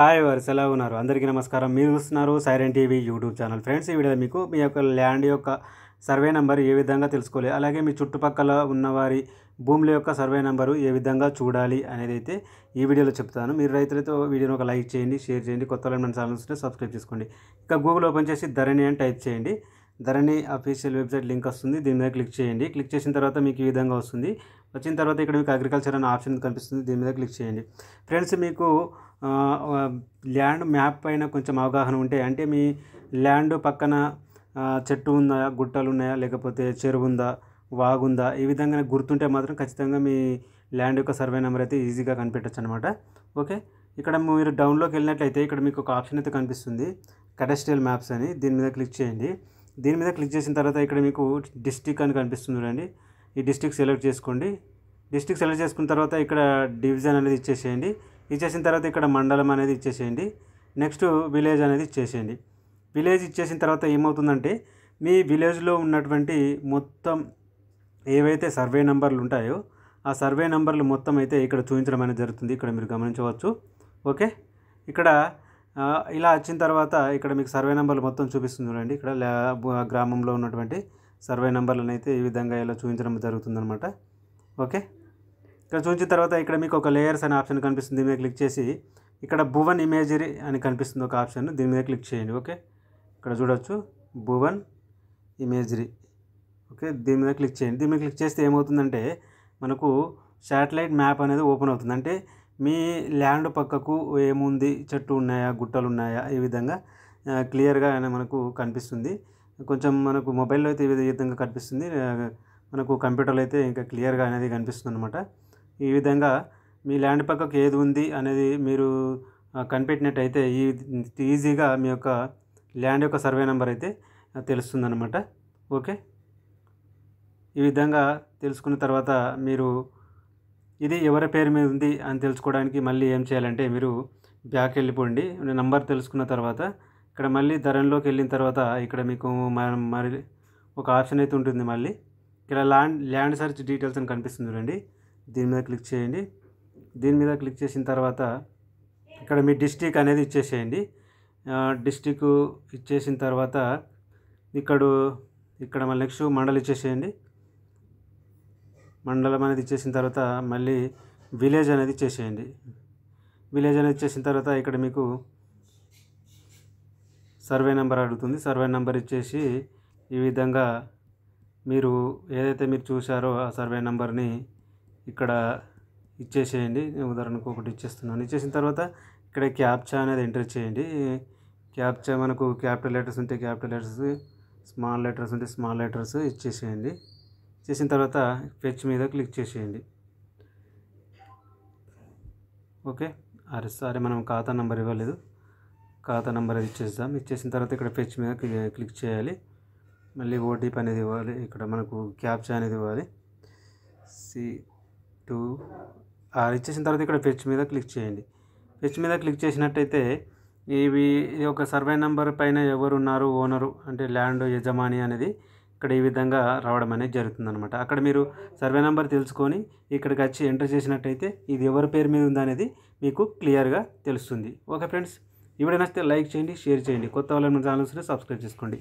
hi verse ఎలా ఉన్నారు అందరికీ నమస్కారం మీరు చూస్తున్నారు siren TV YouTube channel friends ఈ వీడియో మీకు మీ యొక్క ల్యాండ్ యొక్క సర్వే నెంబర్ ఏ విధంగా తెలుసుకోవాలి అలాగే మీ చుట్టుపక్కల ఉన్నవారి భూముల యొక్క సర్వే నెంబరు ఏ విధంగా చూడాలి అనేది అయితే ఈ వీడియోలో చెప్తాను మీరు రైతులతో వీడియోని ఒక లైక్ చేయండి షేర్ చేయండి కొత్త మన ఛానల్స్ సబ్స్క్రైబ్ చేసుకోండి ఇక గూగుల్ ఓపెన్ చేసి ధరణి అని టైప్ చేయండి ధరణి అఫీషియల్ వెబ్సైట్ లింక్ వస్తుంది దీని మీద క్లిక్ చేయండి క్లిక్ చేసిన తర్వాత మీకు ఈ విధంగా వస్తుంది వచ్చిన తర్వాత ఇక్కడ మీకు అగ్రికల్చర్ అనే ఆప్షన్ కనిపిస్తుంది దీని మీద క్లిక్ చేయండి ఫ్రెండ్స్ మీకు ల్యాండ్ మ్యాప్ పైన కొంచెం అవగాహన ఉంటే అంటే మీ ల్యాండ్ పక్కన చెట్టు ఉందా గుట్టలు ఉన్నాయా లేకపోతే చెరువు ఉందా వాగుందా ఈ విధంగా గుర్తుంటే మాత్రం ఖచ్చితంగా మీ ల్యాండ్ యొక్క సర్వే నెంబర్ అయితే ఈజీగా కనిపెట్టచ్చు అనమాట ఓకే ఇక్కడ మీరు డౌన్లోకి వెళ్ళినట్లయితే ఇక్కడ మీకు ఒక ఆప్షన్ అయితే కనిపిస్తుంది కడస్ట్రియల్ మ్యాప్స్ అని దీని మీద క్లిక్ చేయండి దీని మీద క్లిక్ చేసిన తర్వాత ఇక్కడ మీకు డిస్టిక్ అని కనిపిస్తుంది రండి ఈ డిస్టిక్ సెలెక్ట్ చేసుకోండి డిస్టిక్ సెలెక్ట్ చేసుకున్న తర్వాత ఇక్కడ డివిజన్ అనేది ఇచ్చేసేయండి ఇచ్చేసిన తర్వాత ఇక్కడ మండలం అనేది ఇచ్చేసేయండి నెక్స్ట్ విలేజ్ అనేది ఇచ్చేసేయండి విలేజ్ ఇచ్చేసిన తర్వాత ఏమవుతుందంటే మీ విలేజ్లో ఉన్నటువంటి మొత్తం ఏవైతే సర్వే నెంబర్లు ఉంటాయో ఆ సర్వే నెంబర్లు మొత్తం అయితే ఇక్కడ చూపించడం అనేది జరుగుతుంది ఇక్కడ మీరు గమనించవచ్చు ఓకే ఇక్కడ ఇలా వచ్చిన తర్వాత ఇక్కడ మీకు సర్వే నెంబర్లు మొత్తం చూపిస్తుంది చూడండి ఇక్కడ గ్రామంలో ఉన్నటువంటి సర్వే నెంబర్లను అయితే ఈ విధంగా ఇలా చూపించడం జరుగుతుందనమాట ఓకే ఇక్కడ చూపించిన తర్వాత ఇక్కడ మీకు ఒక లేయర్స్ అనే ఆప్షన్ కనిపిస్తుంది మీద క్లిక్ చేసి ఇక్కడ భువన్ ఇమేజరీ అని కనిపిస్తుంది ఒక ఆప్షన్ దీని మీద క్లిక్ చేయండి ఓకే ఇక్కడ చూడొచ్చు భువన్ ఇమేజరీ ఓకే దీని మీద క్లిక్ చేయండి దీని మీద క్లిక్ చేస్తే ఏమవుతుందంటే మనకు శాటిలైట్ మ్యాప్ అనేది ఓపెన్ అవుతుంది అంటే మీ ల్యాండ్ పక్కకు ఏముంది చెట్టు ఉన్నాయా గుట్టలు ఉన్నాయా ఈ విధంగా క్లియర్గా మనకు కనిపిస్తుంది కొంచెం మనకు మొబైల్లో అయితే ఈ విధంగా కనిపిస్తుంది మనకు కంప్యూటర్లో అయితే ఇంకా క్లియర్గా అనేది కనిపిస్తుంది అనమాట ఈ విధంగా మీ ల్యాండ్ పక్కకు ఏది ఉంది అనేది మీరు కనిపెట్టినట్టయితే ఈ ఈజీగా మీ యొక్క ల్యాండ్ యొక్క సర్వే నెంబర్ అయితే తెలుస్తుందన్నమాట ఓకే ఈ విధంగా తెలుసుకున్న తర్వాత మీరు ఇది ఎవరి పేరు మీద ఉంది అని తెలుసుకోవడానికి మళ్ళీ ఏం చేయాలంటే మీరు బ్యాక్ వెళ్ళిపోండి నంబర్ తెలుసుకున్న తర్వాత ఇక్కడ మళ్ళీ ధరంలోకి వెళ్ళిన తర్వాత ఇక్కడ మీకు మరి ఒక ఆప్షన్ అయితే ఉంటుంది మళ్ళీ ఇక్కడ ల్యాండ్ ల్యాండ్ సర్చ్ డీటెయిల్స్ అని కనిపిస్తుంది చూడండి దీని మీద క్లిక్ చేయండి దీని మీద క్లిక్ చేసిన తర్వాత ఇక్కడ మీ డిస్టిక్ అనేది ఇచ్చేసేయండి డిస్టిక్ ఇచ్చేసిన తర్వాత ఇక్కడ ఇక్కడ మళ్ళీ నెక్స్ట్ మండలి ఇచ్చేసేయండి మండలం అనేది ఇచ్చేసిన తర్వాత మళ్ళీ విలేజ్ అనేది చేసేయండి విలేజ్ అనేది చేసిన తర్వాత ఇక్కడ మీకు సర్వే నెంబర్ అడుగుతుంది సర్వే నెంబర్ ఇచ్చేసి ఈ విధంగా మీరు ఏదైతే మీరు చూశారో ఆ సర్వే నెంబర్ని ఇక్కడ ఇచ్చేసేయండి నేను ఉదాహరణకు ఒకటి ఇచ్చేస్తున్నాను ఇచ్చేసిన తర్వాత ఇక్కడ క్యాప్చా అనేది ఎంటర్ చేయండి క్యాప్చా మనకు క్యాపిటల్ లెటర్స్ ఉంటే క్యాపిటల్ లెటర్స్ స్మాల్ లెటర్స్ ఉంటే స్మాల్ లెటర్స్ ఇచ్చేసేయండి చేసిన తర్వాత ఫెచ్ మీద క్లిక్ చేసేయండి ఓకే అరే సరే మనం ఖాతా నెంబర్ ఇవ్వలేదు ఖాతా నెంబర్ అది ఇచ్చేస్తాం ఇచ్చేసిన తర్వాత ఇక్కడ ఫెచ్ మీద క్లిక్ చేయాలి మళ్ళీ ఓటీపీ అనేది ఇవ్వాలి ఇక్కడ మనకు క్యాప్చా అనేది ఇవ్వాలి సి టూ ఆర్ ఇచ్చేసిన తర్వాత ఇక్కడ ఫెచ్ మీద క్లిక్ చేయండి ఫెచ్ మీద క్లిక్ చేసినట్టయితే ఇవి ఒక సర్వే నెంబర్ పైన ఎవరున్నారు ఓనరు అంటే ల్యాండ్ యజమాని అనేది ఇక్కడ ఈ విధంగా రావడం అనేది జరుగుతుందనమాట అక్కడ మీరు సర్వే నెంబర్ తెలుసుకొని ఇక్కడికి వచ్చి ఎంటర్ చేసినట్టయితే ఇది ఎవరి పేరు మీద ఉందనేది మీకు క్లియర్గా తెలుస్తుంది ఓకే ఫ్రెండ్స్ ఇవి నచ్చితే లైక్ చేయండి షేర్ చేయండి కొత్త వాళ్ళ ఛానల్స్ని సబ్స్క్రైబ్ చేసుకోండి